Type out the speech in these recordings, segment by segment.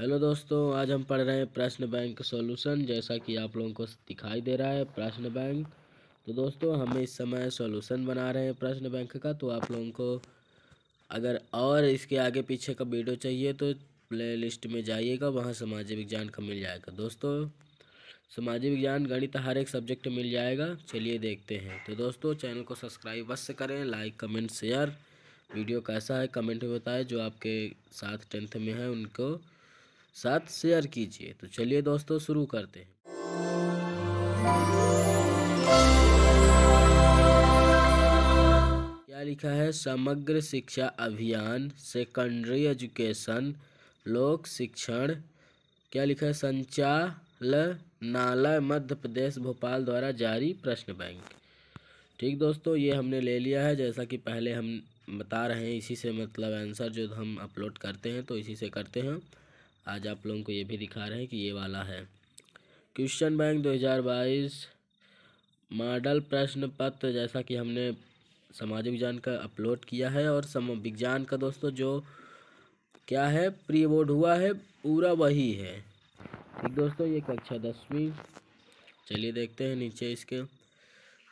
hello दोस्तों आज हम पढ़ रहे हैं प्रश्न बैंक सॉल्यूशन जैसा कि आप लोगों को दिखाई दे रहा है प्रश्न बैंक तो दोस्तों हम इस समय सॉल्यूशन बना रहे हैं प्रश्न बैंक का तो आप लोगों को अगर और इसके आगे पीछे का वीडियो चाहिए तो प्ले लिस्ट में जाइएगा वहाँ सामाजिक विज्ञान का मिल जाएगा दोस्तों सामाजिक विज्ञान गणित हर एक सब्जेक्ट मिल जाएगा चलिए देखते हैं तो दोस्तों चैनल को सब्सक्राइब अवश्य करें लाइक कमेंट शेयर वीडियो कैसा है कमेंट में बताएं जो आपके साथ टेंथ में है उनको साथ शेयर कीजिए तो चलिए दोस्तों शुरू करते हैं क्या लिखा है समग्र शिक्षा अभियान सेकेंडरी एजुकेशन लोक शिक्षण क्या लिखा है संचालनालय मध्य प्रदेश भोपाल द्वारा जारी प्रश्न बैंक ठीक दोस्तों ये हमने ले लिया है जैसा कि पहले हम बता रहे हैं इसी से मतलब आंसर जो हम अपलोड करते हैं तो इसी से करते हैं आज आप लोगों को ये भी दिखा रहे हैं कि ये वाला है क्वेश्चन बैंक 2022 मॉडल प्रश्न पत्र जैसा कि हमने सामाजिक विज्ञान का अपलोड किया है और सम विज्ञान का दोस्तों जो क्या है प्री बोर्ड हुआ है पूरा वही है दोस्तों ये कक्षा दसवीं चलिए देखते हैं नीचे इसके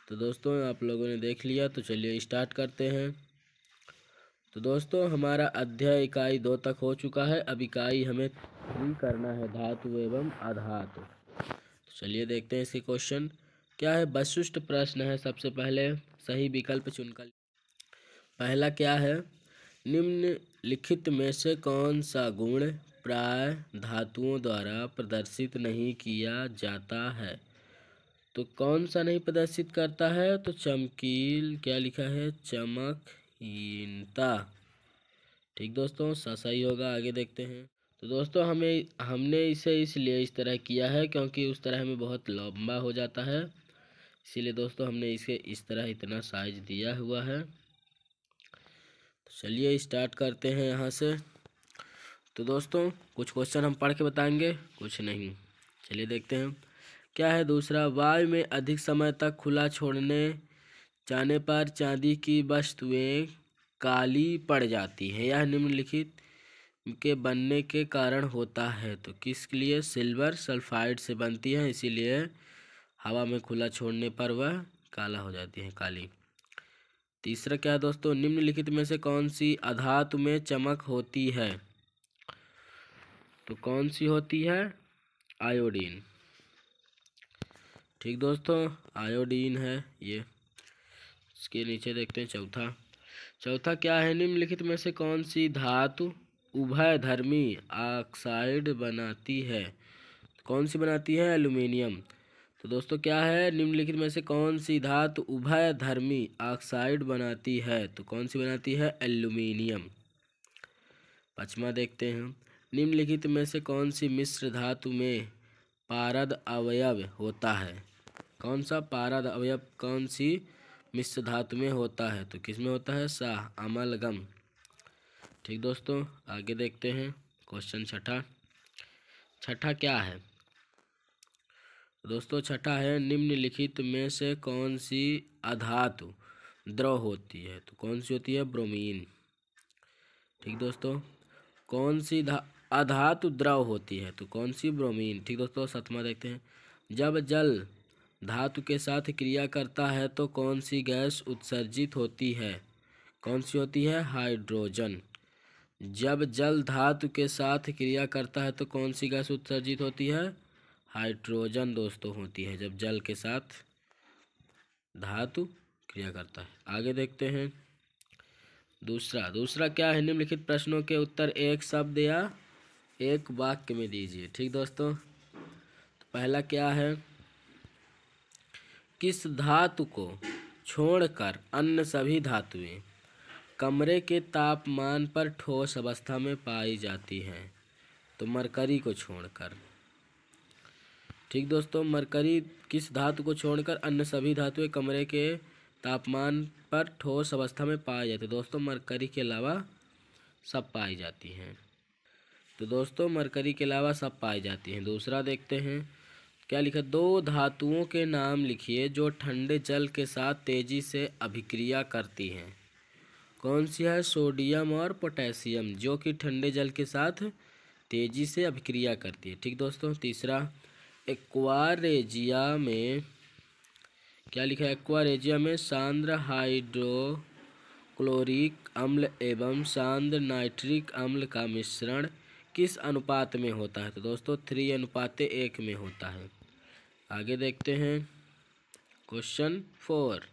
तो दोस्तों आप लोगों ने देख लिया तो चलिए स्टार्ट करते हैं तो दोस्तों हमारा अध्याय इकाई दो तक हो चुका है अब इकाई हमें थ्री करना है धातु एवं अधातु तो चलिए देखते हैं इसके क्वेश्चन क्या है वशिष्ठ प्रश्न है सबसे पहले सही विकल्प चुनकर पहला क्या है निम्नलिखित में से कौन सा गुण प्राय धातुओं द्वारा प्रदर्शित नहीं किया जाता है तो कौन सा नहीं प्रदर्शित करता है तो चमकील क्या लिखा है चमक हीनता ठीक दोस्तों सही होगा आगे देखते हैं तो दोस्तों हमें हमने इसे इसलिए इस तरह किया है क्योंकि उस तरह हमें बहुत लंबा हो जाता है इसीलिए दोस्तों हमने इसे इस तरह इतना साइज दिया हुआ है तो चलिए स्टार्ट करते हैं यहाँ से तो दोस्तों कुछ क्वेश्चन हम पढ़ के बताएंगे कुछ नहीं चलिए देखते हैं क्या है दूसरा वायु में अधिक समय तक खुला छोड़ने जाने पर चांदी की वस्तुएं काली पड़ जाती हैं यह निम्नलिखित के बनने के कारण होता है तो किस लिए सिल्वर सल्फाइड से बनती है इसीलिए हवा में खुला छोड़ने पर वह काला हो जाती है काली तीसरा क्या है दोस्तों निम्नलिखित में से कौन सी अधातु में चमक होती है तो कौन सी होती है आयोडीन ठीक दोस्तों आयोडीन है ये इसके नीचे देखते हैं चौथा चौथा क्या है निम्नलिखित में से कौन सी धातु उभय धर्मी ऑक्साइड बनाती है कौन सी बनाती है एल्यूमिनियम तो दोस्तों क्या है निम्नलिखित में से कौन सी धातु उभय धर्मी ऑक्साइड बनाती है तो कौन सी बनाती है एल्यूमिनियम पचमा देखते हैं निम्नलिखित में से कौन सी मिश्र धातु में पारद अवयव होता है कौन सा पारद अवयव कौन सी मिश्र धातु में होता है तो किस में होता है शाह अमलगम ठीक दोस्तों आगे देखते हैं क्वेश्चन छठा छठा क्या है दोस्तों छठा है निम्नलिखित में से कौन सी अधातु द्रव होती है तो कौन सी होती है ब्रोमीन ठीक दोस्तों कौन सी अधातु द्रव होती है तो कौन सी ब्रोमीन ठीक दोस्तों सतमा देखते हैं जब जल धातु के साथ क्रिया करता है तो कौन सी गैस उत्सर्जित होती है कौन सी होती है हाइड्रोजन जब जल धातु के साथ क्रिया करता है तो कौन सी गैस उत्सर्जित होती है हाइड्रोजन दोस्तों होती है जब जल के साथ धातु क्रिया करता है आगे देखते हैं दूसरा दूसरा क्या है निम्नलिखित प्रश्नों के उत्तर एक शब्द या एक वाक्य में दीजिए ठीक दोस्तों तो पहला क्या है किस धातु को छोड़कर अन्य सभी धातुएं कमरे के तापमान पर ठोस अवस्था में पाई जाती हैं तो मरकरी को छोड़कर ठीक दोस्तों मरकरी किस धातु को छोड़कर अन्य सभी धातुएं कमरे के तापमान पर ठोस अवस्था में पाई जाती है तो दोस्तों मरकरी के अलावा सब पाई जाती हैं तो दोस्तों मरकरी के अलावा सब पाई जाती हैं दूसरा देखते हैं क्या लिखा दो धातुओं के नाम लिखिए जो ठंडे जल के साथ तेजी से अभिक्रिया करती हैं कौन सी है सोडियम और पोटेशियम जो कि ठंडे जल के साथ तेजी से अभिक्रिया करती है ठीक दोस्तों तीसरा एक्वारेजिया में क्या लिखा है एक्वारेजिया में सांद्र हाइड्रोक्लोरिक अम्ल एवं सांद्र नाइट्रिक अम्ल का मिश्रण किस अनुपात में होता है तो दोस्तों थ्री अनुपात एक में होता है आगे देखते हैं क्वेश्चन फोर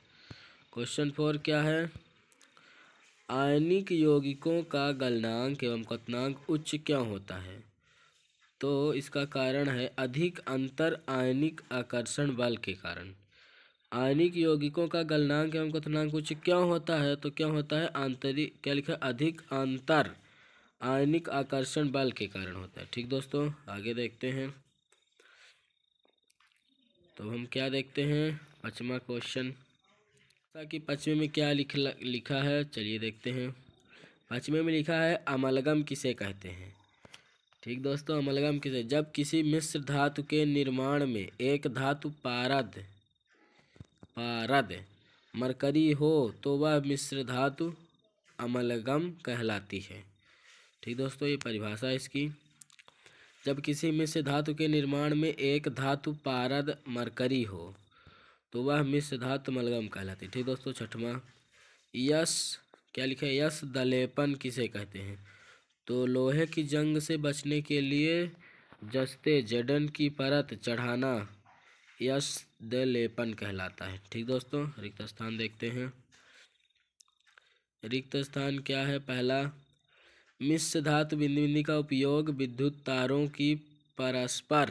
क्वेश्चन फोर क्या है आयनिक यौगिकों का गलनांक एवं कथनांक उच्च क्यों होता है तो इसका कारण है अधिक अंतर आयनिक आकर्षण बल के कारण आयनिक यौगिकों का गलनांक एवं कथनांक उच्च क्यों होता है तो क्या होता है आंतरिक क्या लिखा अधिक अंतर आयनिक आकर्षण बल के कारण होता है ठीक दोस्तों आगे देखते हैं तो हम क्या देखते हैं पचमा क्वेश्चन जैसा कि पचमे में क्या लिख लिखा है चलिए देखते हैं पचमे में लिखा है अमलगम किसे कहते हैं ठीक दोस्तों अमलगम किसे जब किसी मिश्र धातु के निर्माण में एक धातु पारद पारद मरकरी हो तो वह मिश्र धातु अमलगम कहलाती है ठीक दोस्तों ये परिभाषा इसकी जब किसी मिश्र धातु के निर्माण में एक धातु पारद मरकरी हो तो वह मिश्र धातु मलगम कहलाती है ठीक दोस्तों छठवा यश क्या लिखा है यश दलेपन किसे कहते हैं तो लोहे की जंग से बचने के लिए जस्ते जडन की परत चढ़ाना यश दलेपन कहलाता है ठीक दोस्तों रिक्त स्थान देखते हैं रिक्त स्थान क्या है पहला मिश्र धातु बिंदु बिंदी का उपयोग विद्युत तारों की परस्पर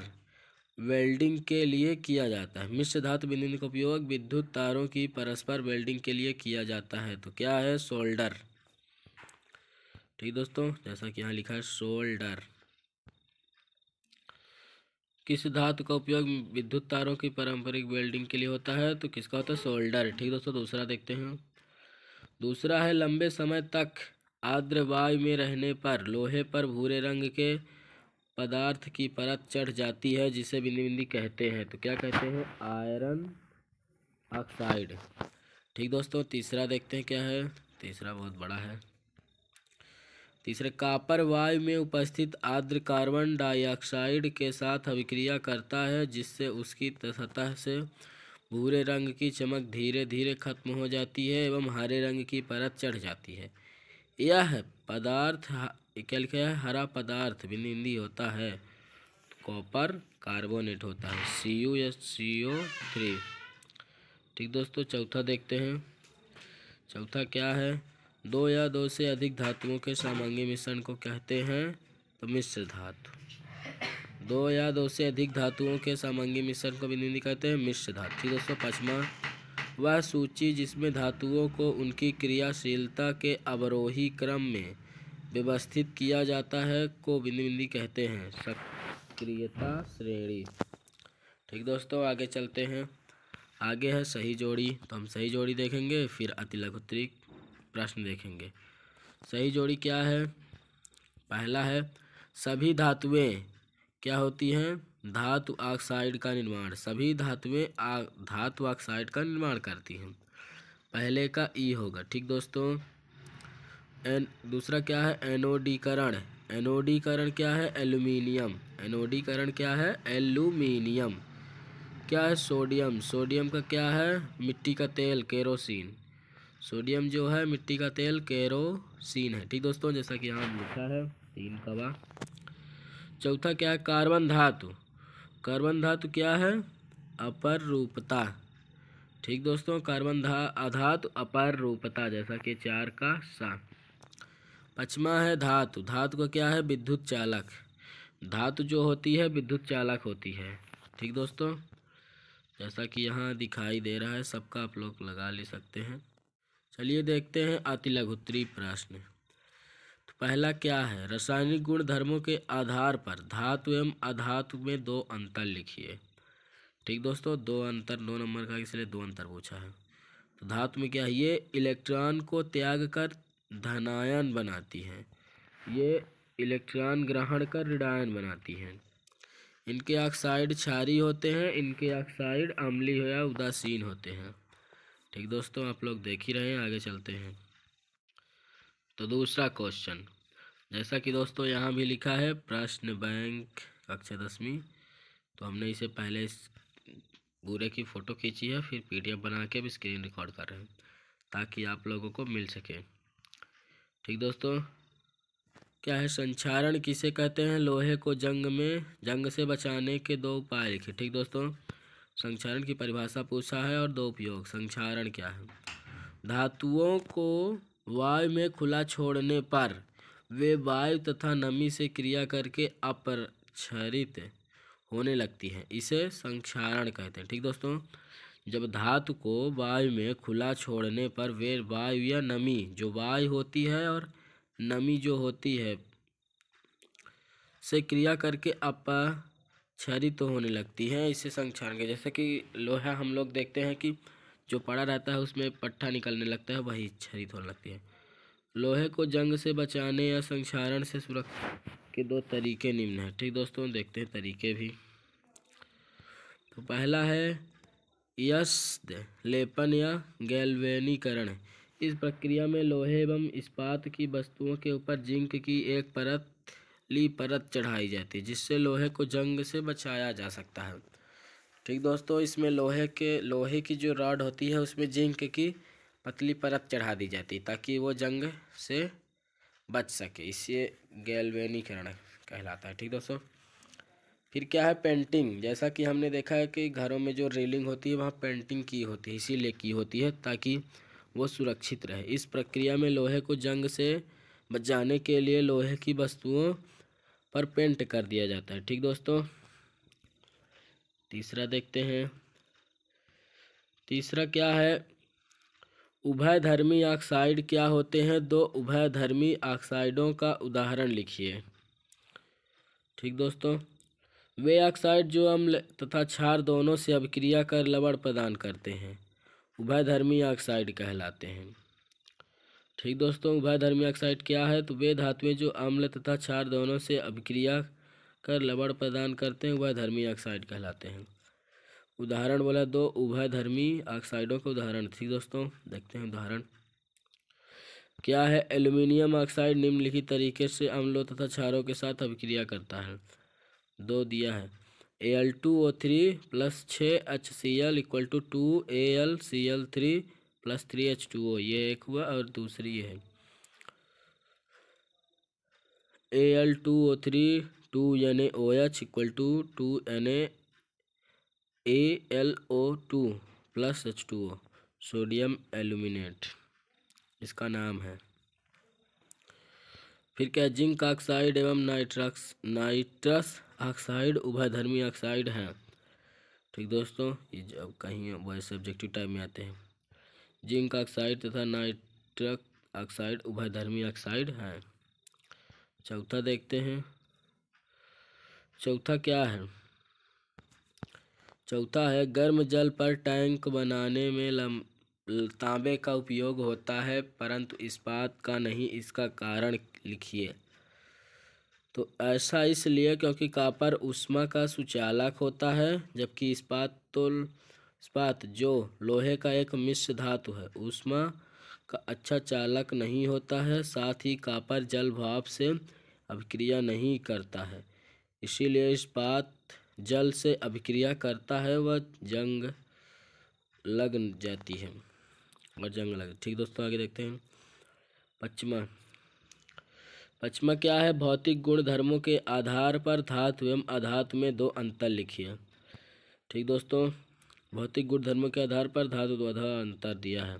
वेल्डिंग के लिए किया जाता है मिश्र धातु बिंदु बिंदु का उपयोग विद्युत तारों की परस्पर वेल्डिंग के लिए किया जाता है तो क्या है सोल्डर ठीक दोस्तों जैसा कि यहाँ लिखा है सोल्डर किस धातु का उपयोग विद्युत तारों की पारंपरिक वेल्डिंग के लिए होता है तो किसका होता है सोल्डर ठीक दोस्तों दूसरा देखते हैं दूसरा है लंबे समय तक आर्द्र वायु में रहने पर लोहे पर भूरे रंग के पदार्थ की परत चढ़ जाती है जिसे बिंदी बिंदी कहते हैं तो क्या कहते हैं आयरन ऑक्साइड ठीक दोस्तों तीसरा देखते हैं क्या है तीसरा बहुत बड़ा है तीसरे कापर वायु में उपस्थित आर्द्र कार्बन डाइऑक्साइड के साथ अभिक्रिया करता है जिससे उसकी सतह से भूरे रंग की चमक धीरे धीरे खत्म हो जाती है एवं हरे रंग की परत चढ़ जाती है यह पदार्थ क्या लिखा है हरा पदार्थ भिनिंदी होता है कॉपर कार्बोनेट होता है सी यू या सी ओ थ्री ठीक दोस्तों चौथा देखते हैं चौथा क्या है दो या दो से अधिक धातुओं के सामंगी मिश्रण को कहते हैं तो मिश्र धातु दो या दो से अधिक धातुओं के सामान्य मिश्रण को भिनिंदी कहते हैं मिश्र धातु ठीक दोस्तों पाँचवा वह सूची जिसमें धातुओं को उनकी क्रियाशीलता के अवरोही क्रम में व्यवस्थित किया जाता है को बिंदी कहते हैं सक्रियता श्रेणी ठीक दोस्तों आगे चलते हैं आगे है सही जोड़ी तो हम सही जोड़ी देखेंगे फिर अतिलघुत्री प्रश्न देखेंगे सही जोड़ी क्या है पहला है सभी धातुएं क्या होती हैं धातु ऑक्साइड का निर्माण सभी धातुएं धातु ऑक्साइड का निर्माण करती हैं पहले का ई e होगा ठीक दोस्तों एन दूसरा क्या है एनोडीकरण एनोडीकरण क्या है एल्यूमिनियम एनोडीकरण क्या है एल्यूमिनियम क्या है सोडियम सोडियम का क्या है मिट्टी का तेल केरोसिन सोडियम जो है मिट्टी का तेल केरोसिन है ठीक दोस्तों जैसा कि यहाँ लिखा है तीन कवा चौथा क्या है कार्बन धातु कार्बन धातु क्या है अपर रूपता ठीक दोस्तों कार्बन धा अधातु अपर रूपता जैसा कि चार का सा पचमा है धातु धातु का क्या है विद्युत चालक धातु जो होती है विद्युत चालक होती है ठीक दोस्तों जैसा कि यहाँ दिखाई दे रहा है सबका आप लोग लगा ले सकते हैं चलिए देखते हैं अति लघुत्री प्रश्न पहला क्या है रासायनिक गुण धर्मों के आधार पर धातु एवं अधातु में दो अंतर लिखिए ठीक दोस्तों दो अंतर दो नंबर का इसलिए दो अंतर पूछा है तो धातु में क्या है ये इलेक्ट्रॉन को त्याग कर धनायन बनाती है ये इलेक्ट्रॉन ग्रहण कर ऋणायन बनाती है इनके ऑक्साइड क्षारी होते हैं इनके ऑक्साइड हो या उदासीन होते हैं ठीक दोस्तों आप लोग देख ही रहे हैं आगे चलते हैं तो दूसरा क्वेश्चन जैसा कि दोस्तों यहाँ भी लिखा है प्रश्न बैंक कक्षा दसवीं तो हमने इसे पहले इस पूरे की फ़ोटो खींची है फिर पीडीएफ बना के भी स्क्रीन रिकॉर्ड कर रहे हैं ताकि आप लोगों को मिल सके ठीक दोस्तों क्या है संचारण किसे कहते हैं लोहे को जंग में जंग से बचाने के दो उपाय लिखे ठीक दोस्तों संचारण की परिभाषा पूछा है और दो उपयोग संचारण क्या है धातुओं को वायु में खुला छोड़ने पर वे वायु तथा नमी से क्रिया करके अपरक्षरित होने लगती हैं इसे संक्षारण कहते हैं ठीक दोस्तों जब धातु को वायु में खुला छोड़ने पर वे वायु या नमी जो वायु होती है और नमी जो होती है से क्रिया करके अपक्षरित होने लगती है इसे संक्षारण के जैसे कि लोहा हम लोग देखते हैं कि जो पड़ा रहता है उसमें पट्ठा निकलने लगता है वही छरित होने लगती है लोहे को जंग से बचाने या संक्षारण से सुरक्षा के दो तरीके निम्न हैं ठीक दोस्तों देखते हैं तरीके भी तो पहला है यश लेपन या गैलवेनीकरण इस प्रक्रिया में लोहे एवं इस्पात की वस्तुओं के ऊपर जिंक की एक परत ली परत चढ़ाई जाती है जिससे लोहे को जंग से बचाया जा सकता है ठीक दोस्तों इसमें लोहे के लोहे की जो रॉड होती है उसमें जिंक की पतली परत चढ़ा दी जाती है ताकि वो जंग से बच सके इससे गैलवेनीकरण कहलाता है ठीक दोस्तों फिर क्या है पेंटिंग जैसा कि हमने देखा है कि घरों में जो रेलिंग होती है वहाँ पेंटिंग की होती है इसीलिए की होती है ताकि वो सुरक्षित रहे इस प्रक्रिया में लोहे को जंग से बचाने के लिए लोहे की वस्तुओं पर पेंट कर दिया जाता है ठीक दोस्तों तीसरा देखते हैं तीसरा क्या है उभयधर्मी ऑक्साइड क्या होते हैं दो उभयधर्मी ऑक्साइडों का उदाहरण लिखिए ठीक दोस्तों वे ऑक्साइड जो अम्ल तथा क्षार दोनों से अभिक्रिया कर लवण प्रदान करते हैं उभयधर्मी ऑक्साइड कहलाते हैं ठीक दोस्तों उभयधर्मी ऑक्साइड क्या है तो वे धातुएं जो अम्ल तथा क्षार दोनों से अभिक्रिया कर लवण प्रदान करते हैं वह धर्मी ऑक्साइड कहलाते हैं उदाहरण बोला दो तो, उभय धर्मी ऑक्साइडों के उदाहरण थी दोस्तों देखते हैं उदाहरण क्या है एल्यूमिनियम ऑक्साइड निम्नलिखित तरीके से अम्लों तथा क्षारों के साथ अभिक्रिया करता है दो दिया है A L two O three plus छः H C L equal to two A L C L three plus three H two O ये एक हुआ और दूसरी ये है A L two O three two N A O H equal to two N A L O two plus H two O sodium aluminate इसका नाम है फिर क्या जिंक ऑक्साइड एवं नाइट्रक्स नाइट्रस ऑक्साइड उभयधर्मी ऑक्साइड है ठीक दोस्तों ये जब कहीं वही सब्जेक्टिव टाइप में आते हैं जिंक ऑक्साइड तथा नाइट्रक ऑक्साइड उभयधर्मी ऑक्साइड है चौथा देखते हैं चौथा क्या है चौथा है गर्म जल पर टैंक बनाने में तांबे का उपयोग होता है परंतु इस्पात का नहीं इसका कारण लिखिए तो ऐसा इसलिए क्योंकि कापर उष्मा का सुचालक होता है जबकि इस्पात तो इस्पात जो लोहे का एक मिश्र धातु है उष्मा का अच्छा चालक नहीं होता है साथ ही कापर जल भाव से अभिक्रिया नहीं करता है इसीलिए इस बात जल से अभिक्रिया करता है व जंग लग जाती है और जंग लग ठीक दोस्तों आगे देखते हैं पचमा पचमा क्या है भौतिक गुण धर्मों के आधार पर धातु एवं अधातु में दो अंतर लिखिए ठीक दोस्तों भौतिक गुण धर्मों के आधार पर धातु अधा अंतर दिया है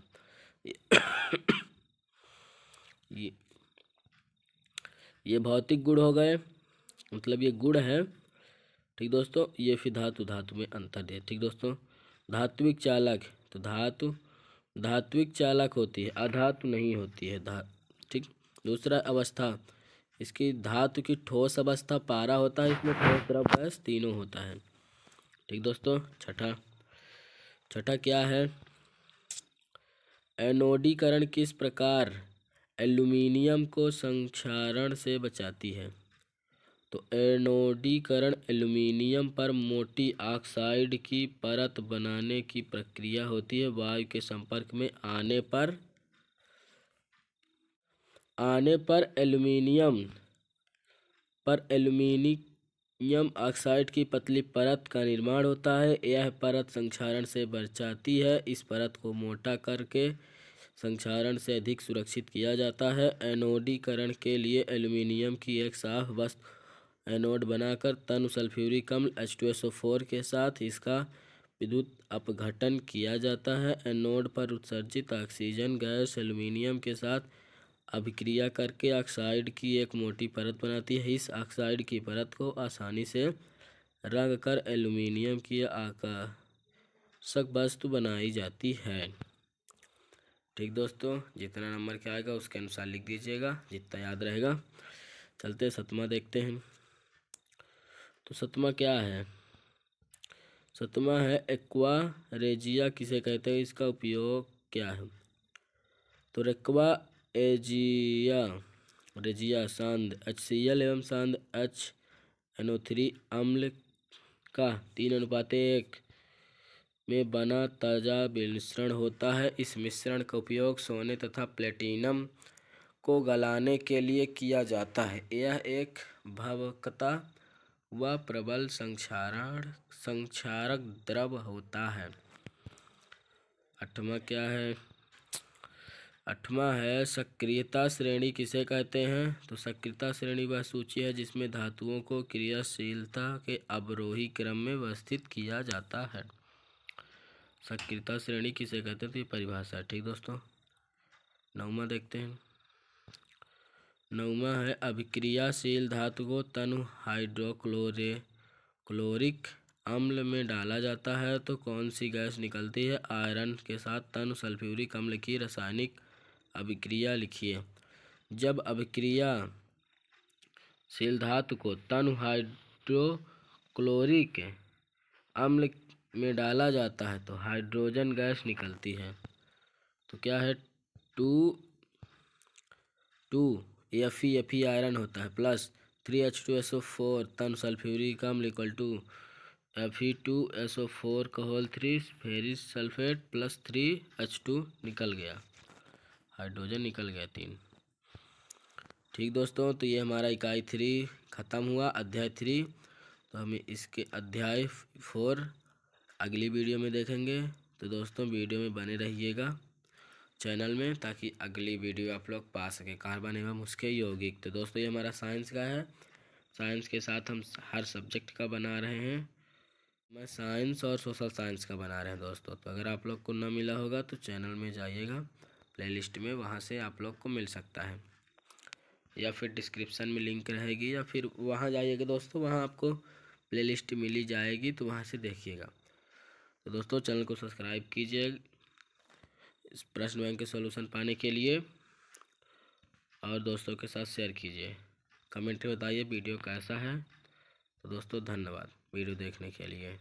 ये ये भौतिक गुण हो गए मतलब ये गुण है ठीक दोस्तों ये फिर धातु धातु में अंतर है ठीक दोस्तों धात्विक चालक तो धातु धात्विक चालक होती है अधातु नहीं होती है धा ठीक दूसरा अवस्था इसकी धातु की ठोस अवस्था पारा होता है इसमें ठोस द्रव तीनों होता है ठीक दोस्तों छठा छठा क्या है एनोडीकरण किस प्रकार एल्यूमिनियम को संक्षारण से बचाती है तो एनोडीकरण एल्युमिनियम पर मोटी ऑक्साइड की परत बनाने की प्रक्रिया होती है वायु के संपर्क में आने पर आने पर एल्युमिनियम पर एल्युमिनियम ऑक्साइड की पतली परत का निर्माण होता है यह परत संक्षारण से बचाती है इस परत को मोटा करके संक्षारण से अधिक सुरक्षित किया जाता है एनोडीकरण के लिए एल्युमिनियम की एक साफ वस्तु एनोड बनाकर तनु सल्फ्यूरिक अम्ल H two S O four के साथ इसका विद्युत अपघटन किया जाता है एनोड पर उत्सर्जित ऑक्सीजन गैस एल्यूमिनियम के साथ अभिक्रिया करके ऑक्साइड की एक मोटी परत बनाती है इस ऑक्साइड की परत को आसानी से रंग कर एल्यूमिनियम की आकर्षक वस्तु बनाई जाती है ठीक दोस्तों जितना नंबर क्या आएगा उसके अनुसार लिख दीजिएगा जितना याद रहेगा चलते सतमा देखते हैं तो सतमा क्या है सतमा है एक्वा रेजिया किसे कहते हैं इसका उपयोग क्या है तो रेक्वा एजिया रेजिया सांद एच सी एल एवं सांद एच एनओ थ्री अम्ल का तीन अनुपात एक में बना ताजा मिश्रण होता है इस मिश्रण का उपयोग सोने तथा प्लेटिनम को गलाने के लिए किया जाता है यह एक भवकता वह प्रबल संक्षारण संक्षारक द्रव होता है अठवा क्या है अठवा है सक्रियता श्रेणी किसे कहते हैं तो सक्रियता श्रेणी वह सूची है जिसमें धातुओं को क्रियाशीलता के अवरोही क्रम में व्यवस्थित किया जाता है सक्रियता श्रेणी किसे कहते हैं तो ये परिभाषा है ठीक दोस्तों नौमा देखते हैं नौवा है अभिक्रियाशील धातु को तनु हाइड्रोक्लोरे क्लोरिक अम्ल में डाला जाता है तो कौन सी गैस निकलती है आयरन के साथ तनु सल्फ्यूरिक अम्ल की रासायनिक अभिक्रिया लिखिए जब अभिक्रिया शील धातु को तनु हाइड्रोक्लोरिक अम्ल में डाला जाता है तो हाइड्रोजन गैस निकलती है तो क्या है two two F E F E iron होता है plus three H two S O four तन सल्फ्यूरिक अम्ल equal to F E two S O four का whole three ferric sulphate plus three H two निकल गया hydrogen निकल गया तीन ठीक दोस्तों तो ये हमारा इकाई थ्री ख़त्म हुआ अध्याय थ्री तो हम इसके अध्याय फोर अगली वीडियो में देखेंगे तो दोस्तों वीडियो में बने रहिएगा चैनल में ताकि अगली वीडियो आप लोग पा सकें कार्बन एवं उसके यौगिक तो दोस्तों ये हमारा साइंस का है साइंस के साथ हम हर सब्जेक्ट का बना रहे हैं मैं साइंस और सोशल साइंस का बना रहे हैं दोस्तों तो अगर आप लोग को ना मिला होगा तो चैनल में जाइएगा प्लेलिस्ट में वहाँ से आप लोग को मिल सकता है या फिर डिस्क्रिप्शन में लिंक रहेगी या फिर वहाँ जाइएगा दोस्तों वहाँ आपको प्लेलिस्ट मिली जाएगी तो वहाँ से देखिएगा तो दोस्तों चैनल को सब्सक्राइब कीजिए इस प्रश्न बैंक के सोल्यूशन पाने के लिए और दोस्तों के साथ शेयर कीजिए कमेंट में बताइए वीडियो कैसा है तो दोस्तों धन्यवाद वीडियो देखने के लिए